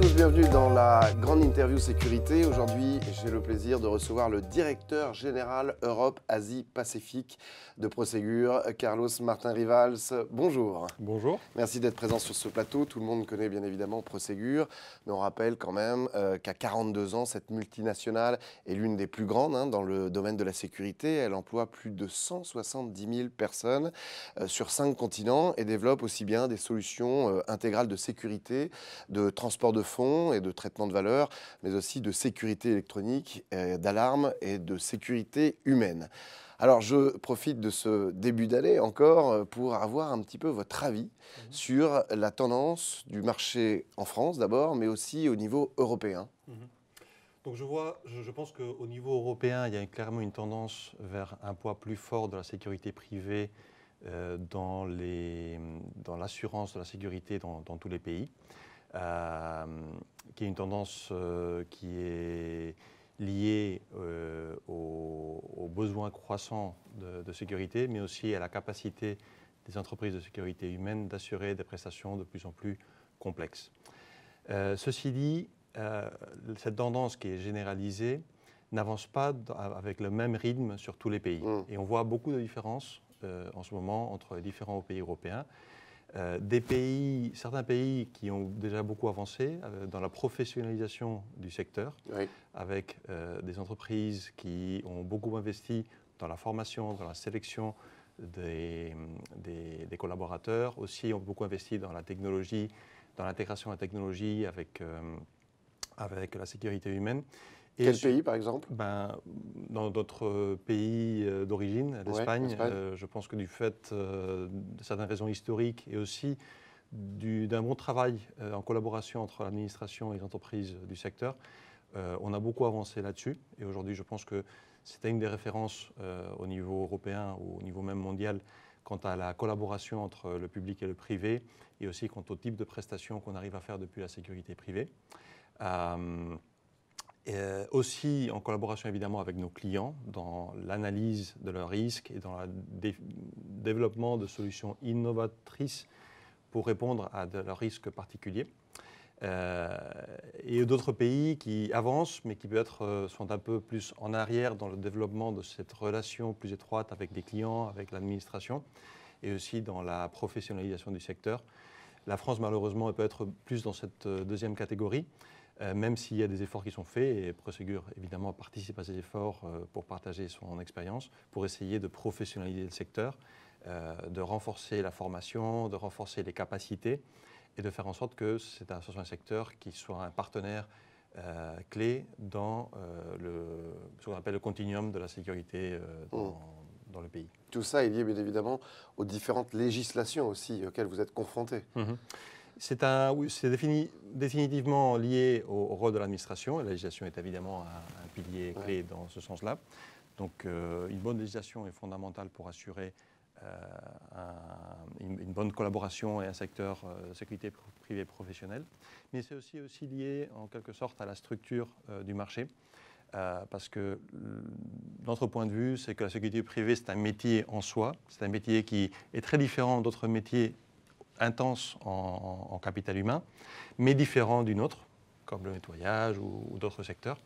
tous, bienvenue dans la grande interview sécurité. Aujourd'hui, j'ai le plaisir de recevoir le directeur général Europe, Asie, Pacifique de ProSegur, Carlos Martin Rivals. Bonjour. Bonjour. Merci d'être présent sur ce plateau. Tout le monde connaît bien évidemment ProSegur, mais on rappelle quand même euh, qu'à 42 ans, cette multinationale est l'une des plus grandes hein, dans le domaine de la sécurité. Elle emploie plus de 170 000 personnes euh, sur cinq continents et développe aussi bien des solutions euh, intégrales de sécurité, de transport de fonds et de traitement de valeur, mais aussi de sécurité électronique, d'alarme et de sécurité humaine. Alors je profite de ce début d'année encore euh, pour avoir un petit peu votre avis mhm. sur la tendance du marché en France d'abord, mais aussi au niveau européen. Mhm. Donc je vois, je, pense qu'au niveau européen, il y a clairement une tendance vers un poids plus fort de la sécurité privée euh, dans l'assurance de la sécurité dans tous les pays. Euh, qui est une tendance euh, qui est liée euh, aux, besoins croissants de, sécurité, mais aussi à la capacité des entreprises de sécurité humaine d'assurer des prestations de plus en plus complexes. ceci dit, cette tendance qui est généralisée n'avance pas avec le même rythme sur tous les pays. Mmh. Et on voit beaucoup de différences en ce moment entre les différents pays européens. Euh, pays, certains pays qui ont déjà beaucoup avancé euh, dans la professionnalisation du secteur, avec euh, des entreprises qui ont beaucoup investi dans la formation, dans la sélection des, des, collaborateurs, aussi ont beaucoup investi dans la technologie, dans l'intégration de la technologie avec, avec la sécurité humaine. Quel pays, par exemple ben, Dans notre euh, pays euh, d'origine, l'Espagne. Euh, je pense que du fait de certaines raisons historiques et aussi d'un bon travail en collaboration entre l'administration et les entreprises du secteur, on a beaucoup avancé là-dessus. Et aujourd'hui, je pense que c'était une des références au niveau européen ou au niveau même mondial quant à la collaboration entre le public et le privé et aussi quant au type de prestations qu'on arrive à faire depuis la sécurité privée. Euh, aussi en collaboration évidemment avec nos clients dans l'analyse de leurs risques et dans le développement de solutions innovatrices pour répondre à leurs risques particuliers. Euh, et d'autres pays qui avancent, mais qui peut-être euh, sont un peu plus en arrière dans le développement de cette relation plus étroite avec les clients, avec l'administration, et aussi dans la professionnalisation du secteur. La France, malheureusement, peut être plus dans cette deuxième catégorie. Euh, même s'il y a des efforts qui sont faits, et Prosegur évidemment participe à ces efforts euh, pour partager son expérience, pour essayer de professionnaliser le secteur, euh, de renforcer la formation, de renforcer les capacités, et de faire en sorte que c'est un, un secteur qui soit un partenaire clé dans le, ce qu'on appelle le continuum de la sécurité mmh. dans, le pays. Tout ça est lié bien évidemment aux différentes législations aussi auxquelles vous êtes confrontés. Mmh c'est défini, définitivement lié au, rôle de l'administration. La législation est évidemment un, pilier clé dans ce sens-là. Donc euh, une bonne législation est fondamentale pour assurer euh, une, bonne collaboration et un secteur de euh, sécurité privée professionnelle. Mais c'est aussi, aussi lié en quelque sorte à la structure du marché. parce que notre point de vue, c'est que la sécurité privée, c'est un métier en soi. C'est un métier qui est très différent d'autres métiers intense en, capital humain, mais différent d'une autre, comme le nettoyage ou, d'autres secteurs.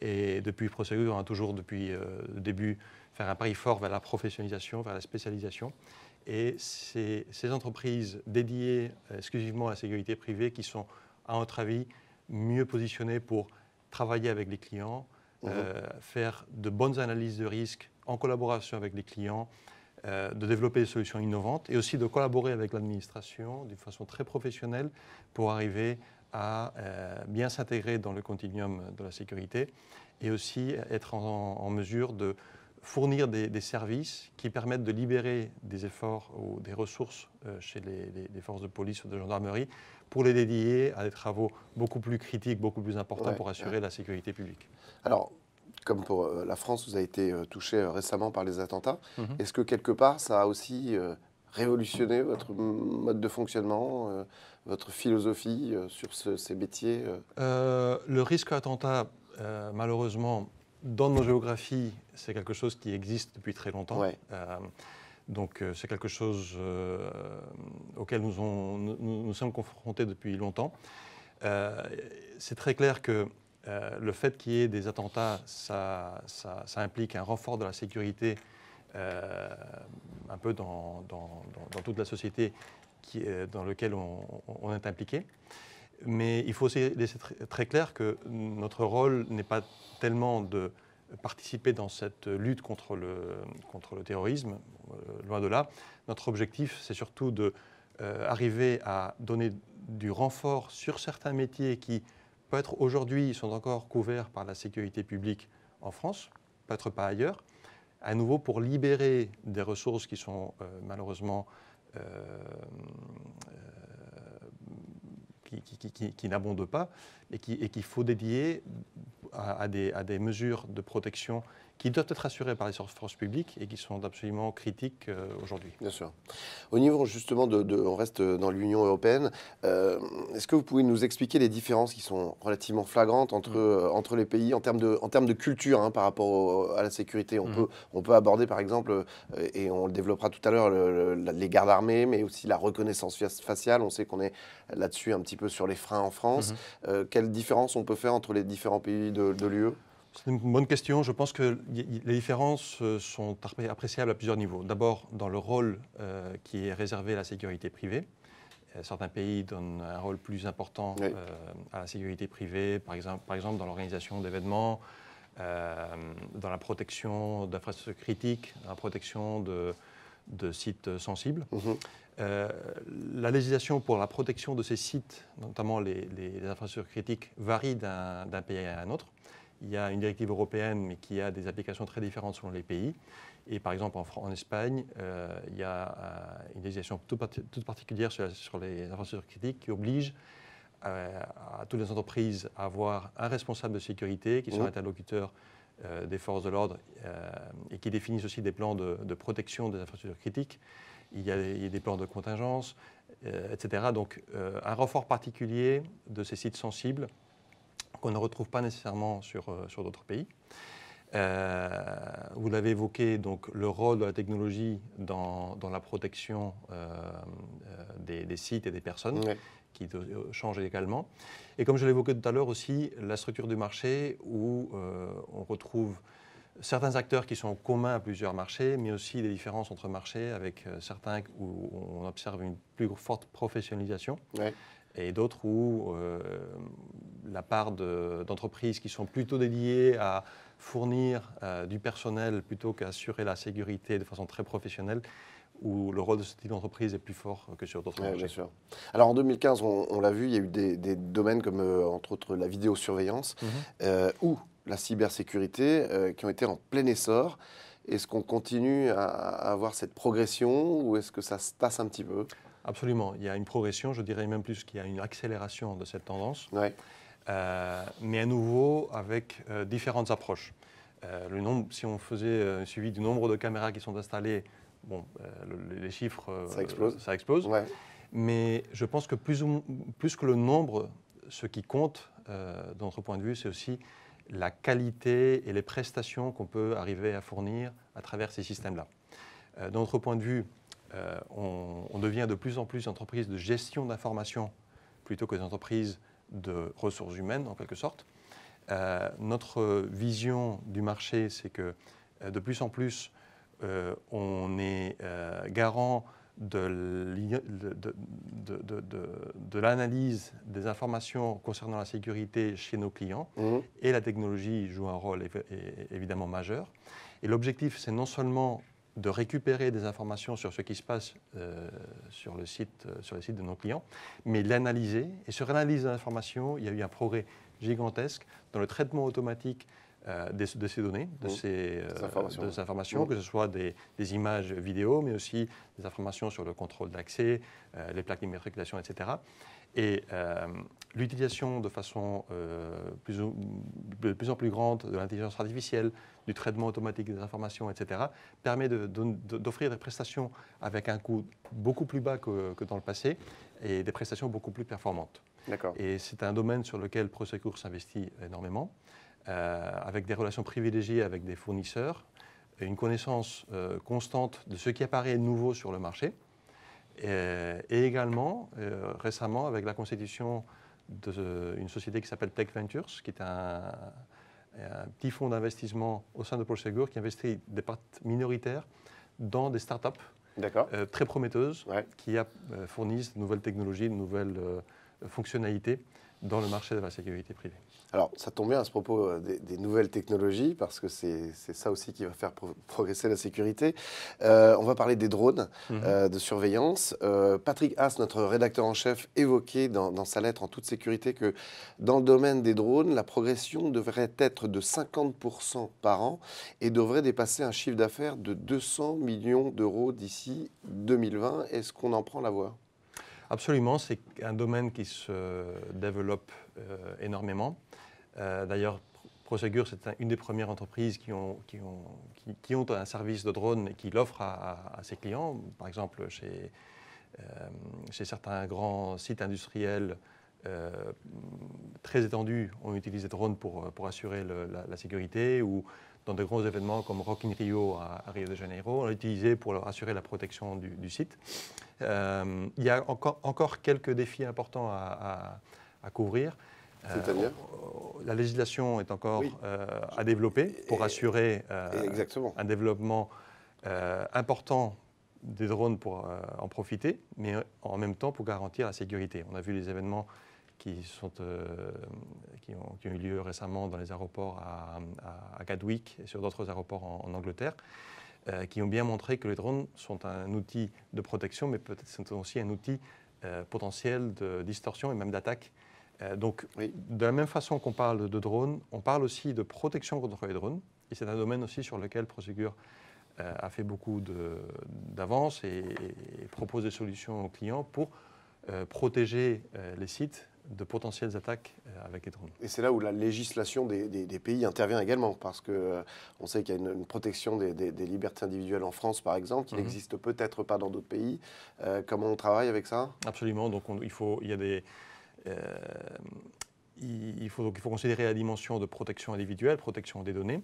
Et depuis procédure on hein, a toujours, depuis euh, le début, faire un pari fort vers la professionnalisation, vers la spécialisation. Et ces, ces entreprises dédiées euh, exclusivement à la sécurité privée qui sont, à notre avis, mieux positionnées pour travailler avec les clients, mmh. euh, faire de bonnes analyses de risques en collaboration avec les clients, euh, de développer des solutions innovantes et aussi de collaborer avec l'administration d'une façon très professionnelle pour arriver à euh, bien s'intégrer dans le continuum de la sécurité et aussi être en, mesure de fournir des, services qui permettent de libérer des efforts ou des ressources euh, chez les, forces de police ou de gendarmerie pour les dédier à des travaux beaucoup plus critiques, beaucoup plus importants pour assurer la sécurité publique. Alors, comme pour euh, la France, vous avez été euh, touché euh, récemment par les attentats. Mhm. Est-ce que quelque part, ça a aussi révolutionné votre mode de fonctionnement, votre philosophie sur ces métiers Le risque attentat, malheureusement, dans nos géographies, c'est quelque chose qui existe depuis très longtemps. donc c'est quelque chose auquel nous, nous, nous, sommes confrontés depuis longtemps. c'est très clair que euh, le fait qu'il y ait des attentats, ça, implique un renfort de la sécurité euh, un peu dans, toute la société euh, dans laquelle on, est impliqué. Mais il faut aussi laisser très, clair que notre rôle n'est pas tellement de participer dans cette lutte contre le, contre le terrorisme, loin de là. Notre objectif, c'est surtout d'arriver à donner du renfort sur certains métiers qui, Peut-être aujourd'hui, ils sont encore couverts par la sécurité publique en France, peut-être pas ailleurs. À nouveau, pour libérer des ressources qui sont euh, malheureusement euh, euh, qui, n'abondent pas et qu'il faut dédier à, des, à, des, mesures de protection qui doivent être assurés par les forces publiques et qui sont absolument critiques euh, aujourd'hui. Bien sûr. Au niveau justement de, on reste dans l'Union européenne, euh, est-ce que vous pouvez nous expliquer les différences qui sont relativement flagrantes entre, mm. euh, entre les pays en termes de, en termes de culture hein, par rapport à la sécurité on, mm. peut, on peut aborder par exemple, et on le développera tout à l'heure, les gardes armées, mais aussi la reconnaissance faciale. On sait qu'on est là-dessus un petit peu sur les freins en France. Mm-hmm. Quelles différences on peut faire entre les différents pays de, de l'UE c'est une bonne question. Je pense que les différences euh, sont appréciables à plusieurs niveaux. D'abord, dans le rôle euh, qui est réservé à la sécurité privée. Euh, certains pays donnent un rôle plus important à la sécurité privée, par exemple, dans l'organisation d'événements, dans la protection d'infrastructures critiques, dans la protection de, sites sensibles. Mhm. la législation pour la protection de ces sites, notamment les infrastructures critiques, varie d'un pays à un autre il y a une directive européenne, mais qui a des applications très différentes selon les pays. Et par exemple, en, Espagne, euh, il y a euh, une législation toute, particulière sur, les infrastructures critiques qui oblige euh, à toutes les entreprises à avoir un responsable de sécurité qui soit mmh. interlocuteur des forces de l'ordre et qui définisse aussi des plans de, protection des infrastructures critiques. Il y, a, il y a, des plans de contingence, etc. Donc un renfort particulier de ces sites sensibles qu'on ne retrouve pas nécessairement sur, euh, sur d'autres pays. Euh, vous l'avez évoqué, donc le rôle de la technologie dans, la protection euh, des, sites et des personnes, qui change également. Et comme je l'évoquais tout à l'heure aussi, la structure du marché où on retrouve certains acteurs qui sont communs à plusieurs marchés, mais aussi des différences entre marchés avec certains où on observe une plus forte professionnalisation et d'autres où euh, la part d'entreprises qui sont plutôt dédiées à fournir euh, du personnel plutôt qu'à assurer la sécurité de façon très professionnelle, où le rôle de ce type d'entreprise est plus fort que sur d'autres Bien sûr. Alors en 2015, on, l'a vu, il y a eu des, domaines comme euh, entre autres la vidéosurveillance mhm. ou la cybersécurité qui ont été en plein essor. Est-ce qu'on continue à avoir cette progression ou est-ce que ça se tasse un petit peu Absolument. Il y a une progression, je dirais même plus qu'il y a une accélération de cette tendance. Euh, mais à nouveau avec euh, différentes approches. Euh, le nombre, si on faisait un suivi du nombre de caméras qui sont installées, bon, les chiffres, ça explose. Ça explose. Mais je pense que plus, plus, que le nombre, ce qui compte, d'un autre point de vue, c'est aussi la qualité et les prestations qu'on peut arriver à fournir à travers ces systèmes-là. D'un autre point de vue, euh, on, devient de plus en plus entreprise de gestion d'informations plutôt que entreprises de ressources humaines, en quelque sorte. Euh, notre vision du marché, c'est que euh, de plus en plus, on est garant de l'analyse des informations concernant la sécurité chez nos clients mmh. et la technologie joue un rôle évidemment majeur. Et l'objectif, c'est non seulement de récupérer des informations sur ce qui se passe euh, sur, le site, euh, sur les sites de nos clients, mais l'analyser. Et sur l'analyse des l'information, il y a eu un progrès gigantesque dans le traitement automatique euh, de ces données, de, mmh. ces, informations, mmh. que ce soit des, des, images vidéo, mais aussi des informations sur le contrôle d'accès, les plaques d'immatriculation, etc. Et euh, l'utilisation de façon euh, plus de plus en plus grande de l'intelligence artificielle, du traitement automatique des informations, etc., permet d'offrir des prestations avec un coût beaucoup plus bas que, dans le passé et des prestations beaucoup plus performantes. Et c'est un domaine sur lequel Prosecours s'investit énormément, euh, avec des relations privilégiées avec des fournisseurs, une connaissance constante de ce qui apparaît nouveau sur le marché euh, et également, euh, récemment, avec la constitution d'une société qui s'appelle Tech Ventures, qui est un, petit fonds d'investissement au sein de Prosegur qui investit des parts minoritaires dans des startups euh, très prometteuses qui a, fournissent de nouvelles technologies, de nouvelles fonctionnalités dans le marché de la sécurité privée. Alors, ça tombe bien à ce propos euh, des, nouvelles technologies, parce que c'est ça aussi qui va faire progresser la sécurité. Euh, on va parler des drones mhm. euh, de surveillance. Patrick Haas, notre rédacteur en chef, évoquait dans, sa lettre en toute sécurité que dans le domaine des drones, la progression devrait être de 50% par an et devrait dépasser un chiffre d'affaires de 200 millions d'euros d'ici 2020. Est-ce qu'on en prend la voie Absolument, c'est un domaine qui se développe euh, énormément. Euh, d'ailleurs, Prosegur, c'est une des premières entreprises qui ont, qui ont, un service de drone et qui l'offre à, ses clients. Par exemple, chez, euh, certains grands sites industriels très étendus, on utilise des drones pour, pour assurer la, la, sécurité ou dans de gros événements comme Rock in Rio à, Rio de Janeiro. On l'a utilisé pour assurer la protection du, site. Euh, il y a encore, quelques défis importants à, couvrir. Euh, C'est-à-dire euh, La législation est encore à développer pour assurer un développement important des drones pour en profiter, mais en même temps pour garantir la sécurité. On a vu les événements qui, sont, euh, qui, ont, eu lieu récemment dans les aéroports à, à, et sur d'autres aéroports en, Angleterre, euh, qui ont bien montré que les drones sont un outil de protection, mais peut-être sont aussi un outil euh, potentiel de distorsion et même d'attaque. donc, de la même façon qu'on parle de drones, on parle aussi de protection contre les drones, et c'est un domaine aussi sur lequel ProSegur a fait beaucoup d'avances et, et, propose des solutions aux clients pour protéger les sites de potentielles attaques euh, avec les drones. Et c'est là où la législation des, pays intervient également, parce qu'on euh, on sait qu'il y a une, protection des, libertés individuelles en France, par exemple, qui mhm. n'existe peut-être pas dans d'autres pays. Euh, comment on travaille avec ça Absolument, donc il, faut, il, y a des, il, faut, donc, faut considérer la dimension de protection individuelle, protection des données.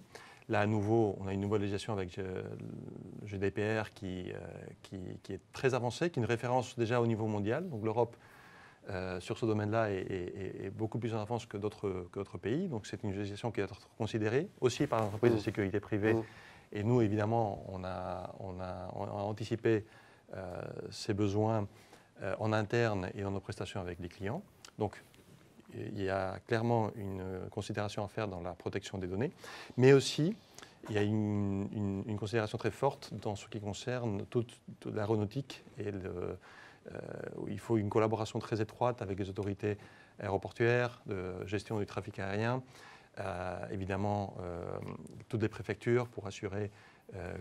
Là, à nouveau, on a une nouvelle législation avec le GDPR qui, qui, qui est très avancée, qui est une référence déjà au niveau mondial. Donc l'Europe euh, sur ce domaine-là est, beaucoup plus en avance que d'autres pays. Donc c'est une législation qui doit être considérée aussi par l'entreprise de mmh. sécurité privée. Mmh. Et nous, évidemment, on a, on a, anticipé euh, ces besoins euh, en interne et dans nos prestations avec les clients. Donc il y a clairement une considération à faire dans la protection des données, mais aussi il y a une, considération très forte dans ce qui concerne toute, toute l'aéronautique et le, euh, il faut une collaboration très étroite avec les autorités aéroportuaires, de gestion du trafic aérien, euh, évidemment euh, toutes les préfectures pour assurer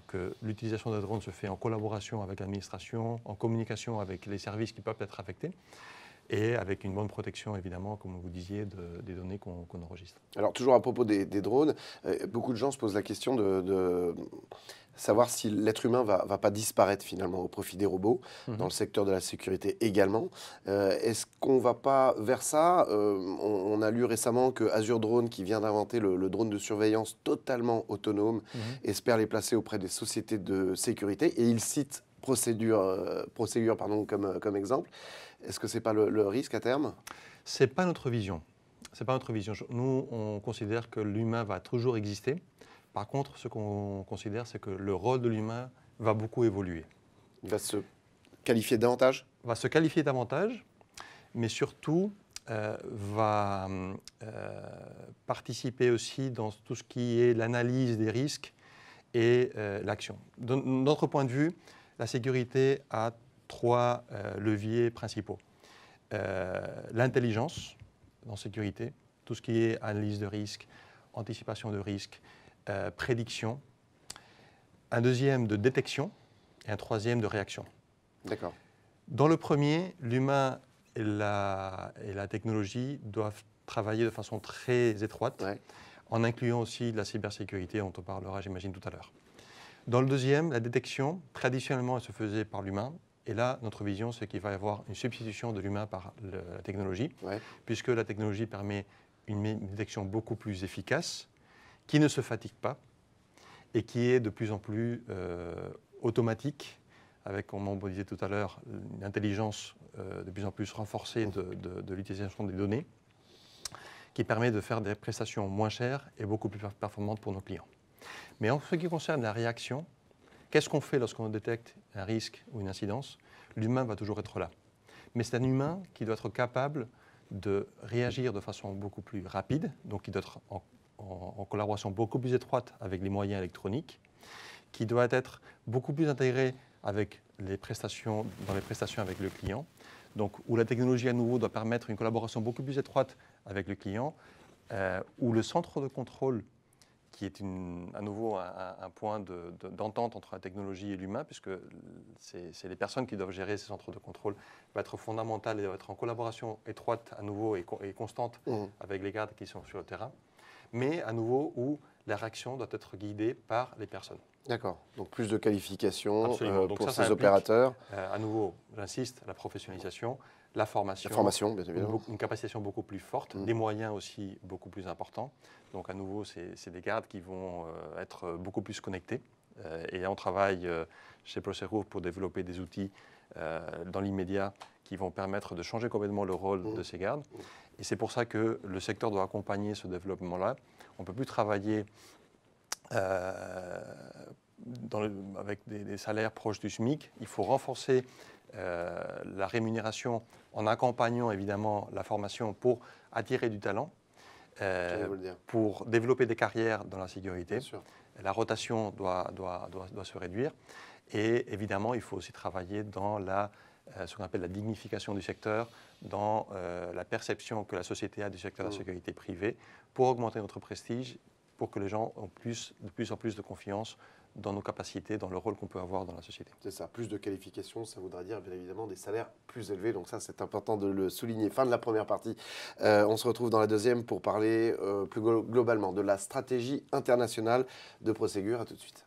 que l'utilisation des drones se fait en collaboration avec l'administration, en communication avec les services qui peuvent être affectés et avec une bonne protection, évidemment, comme vous disiez, des données qu'on enregistre. Alors, toujours à propos des, drones, euh, beaucoup de gens se posent la question de, savoir si l'être humain va, va pas disparaître finalement au profit des robots, mhm. dans le secteur de la sécurité également. Euh, est-ce qu'on va pas vers ça euh, on, a lu récemment que Drone, qui vient d'inventer le, drone de surveillance totalement autonome, mhm. espère les placer auprès des sociétés de sécurité, et il cite procédure, procédure pardon, comme, comme exemple. Est-ce que ce n'est pas le, risque à terme Ce n'est pas notre vision. C'est pas notre vision. Nous, on considère que l'humain va toujours exister. Par contre, ce qu'on considère, c'est que le rôle de l'humain va beaucoup évoluer. Il va se qualifier davantage Va se qualifier davantage, mais surtout euh, va euh, participer aussi dans tout ce qui est l'analyse des risques et euh, l'action. De notre point de vue, la sécurité a trois euh, leviers principaux. Euh, l'intelligence en sécurité, tout ce qui est analyse de risque, anticipation de risque, euh, prédiction. Un deuxième de détection et un troisième de réaction. D'accord. Dans le premier, l'humain et la, et la, technologie doivent travailler de façon très étroite, en incluant aussi la cybersécurité, dont on parlera, j'imagine, tout à l'heure. Dans le deuxième, la détection, traditionnellement, elle se faisait par l'humain. Et là, notre vision, c'est qu'il va y avoir une substitution de l'humain par la technologie, puisque la technologie permet une détection beaucoup plus efficace, qui ne se fatigue pas et qui est de plus en plus euh, automatique, avec, comme on disait tout à l'heure, une intelligence euh, de plus en plus renforcée de, de l'utilisation des données, qui permet de faire des prestations moins chères et beaucoup plus performantes pour nos clients. Mais en ce qui concerne la réaction, Qu'est-ce qu'on fait lorsqu'on détecte un risque ou une incidence L'humain va toujours être là. Mais c'est un humain qui doit être capable de réagir de façon beaucoup plus rapide, donc qui doit être en, collaboration beaucoup plus étroite avec les moyens électroniques, qui doit être beaucoup plus intégré avec les prestations, dans les prestations avec le client, donc où la technologie à nouveau doit permettre une collaboration beaucoup plus étroite avec le client, euh, où le centre de contrôle qui est à nouveau un, point d'entente entre la technologie et l'humain, puisque c'est les personnes qui doivent gérer ces centres de contrôle, va être fondamentales et va être en collaboration étroite à nouveau et, constante mmh. avec les gardes qui sont sur le terrain, mais à nouveau où la réaction doit être guidée par les personnes. D'accord. Donc plus de qualifications euh, pour ces ça opérateurs. Euh, à nouveau, j'insiste, la professionnalisation, la formation, une, capacitation beaucoup plus forte, mm. des moyens aussi beaucoup plus importants. Donc à nouveau, c'est des gardes qui vont euh, être beaucoup plus connectés. Euh, et on travaille euh, chez Procero pour développer des outils dans l'immédiat qui vont permettre de changer complètement le rôle mm. de ces gardes. Et c'est pour ça que le secteur doit accompagner ce développement-là. On ne peut plus travailler dans le, avec des, des, salaires proches du SMIC. Il faut renforcer euh, la rémunération en accompagnant évidemment la formation pour attirer du talent, euh, pour développer des carrières dans la sécurité. La rotation doit, se réduire. Et évidemment, il faut aussi travailler dans la, euh, ce qu'on appelle la dignification du secteur, dans la perception que la société a du secteur de la mmh. sécurité privée, pour augmenter notre prestige, pour que les gens ont plus, de plus en plus de confiance dans nos capacités, dans le rôle qu'on peut avoir dans la société. C'est ça, plus de qualifications, ça voudra dire bien évidemment des salaires plus élevés, donc ça c'est important de le souligner. Fin de la première partie, euh, on se retrouve dans la deuxième pour parler euh, plus globalement de la stratégie internationale de procédure. A tout de suite.